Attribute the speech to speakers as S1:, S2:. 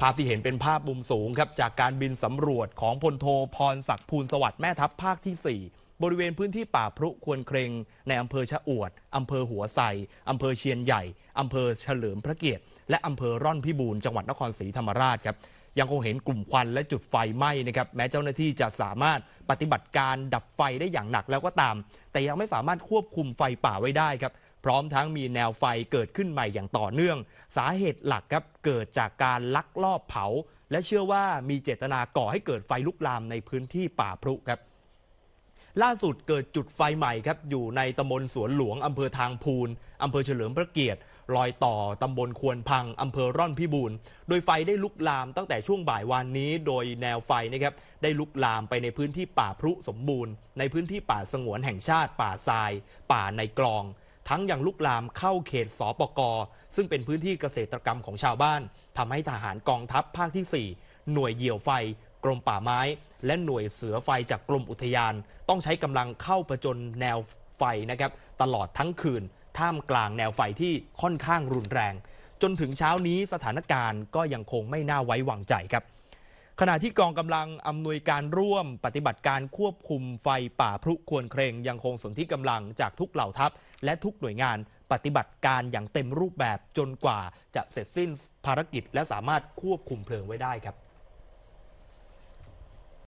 S1: ภาพที่เห็นเป็นภาพมุมสูงครับ จากการบินสำรวจของพลโทพรศักดิ์ภูลสวัสดิ์แม่ทัพภาคที่ 4บริเวณพื้นที่ป่าพรุควรเครงในอำเภอชะอวด อำเภอหัวไซอำเภอเชียนใหญ่ อำเภอเฉลิมพระเกียรติ และอำเภอร่อนพิบูรณ์จังหวัดนครศรีธรรมราชครับ ยังคงเห็นกลุ่มควันและจุดไฟไหม้นะครับ แม้เจ้าหน้าที่จะสามารถปฏิบัติการดับไฟได้อย่างหนักแล้วก็ตาม แต่ยังไม่สามารถควบคุมไฟป่าไว้ได้ครับ พร้อมทั้งมีแนวไฟเกิดขึ้นใหม่อย่างต่อเนื่อง สาเหตุหลักครับเกิดจากการลักลอบเผา และเชื่อว่ามีเจตนาก่อให้เกิดไฟลุกลามในพื้นที่ป่าพรุครับล่าสุดเกิดจุดไฟใหม่ครับ อยู่ในตำบลสวนหลวงอำเภอทางพูนอำเภอเฉลิมพระเกียรติ รอยต่อตำบลควนพังอำเภอร่อนพิบูรณ์โดยไฟได้ลุกลามตั้งแต่ช่วงบ่ายวันนี้ โดยแนวไฟนะครับได้ลุกลามไปในพื้นที่ป่าพรุสมบูรณ์ ในพื้นที่ป่าสงวนแห่งชาติป่าทราย ป่าในกลอง ทั้งยังลุกลามเข้าเขตสปกซึ่งเป็นพื้นที่เกษตรกรรมของชาวบ้านทำให้ทหารกองทัพภาคที่ 4 หน่วยเหยี่ยวไฟกรมป่าไม้ และหน่วยเสือไฟจากกรมอุทยาน ต้องใช้กำลังเข้าประจนแนวไฟนะครับ ตลอดทั้งคืน ท่ามกลางแนวไฟที่ค่อนข้างรุนแรง จนถึงเช้านี้สถานการณ์ก็ยังคงไม่น่าไว้วางใจครับ ขณะที่กองกำลังอำนวยการร่วม ปฏิบัติการควบคุมไฟป่าพลุควรเครงยังคงสนที่กำลังจากทุกเหล่าทัพ และทุกหน่วยงานปฏิบัติการอย่างเต็มรูปแบบจนกว่าจะเสร็จสิ้นภารกิจ และสามารถควบคุมเพลิงไว้ได้ครับ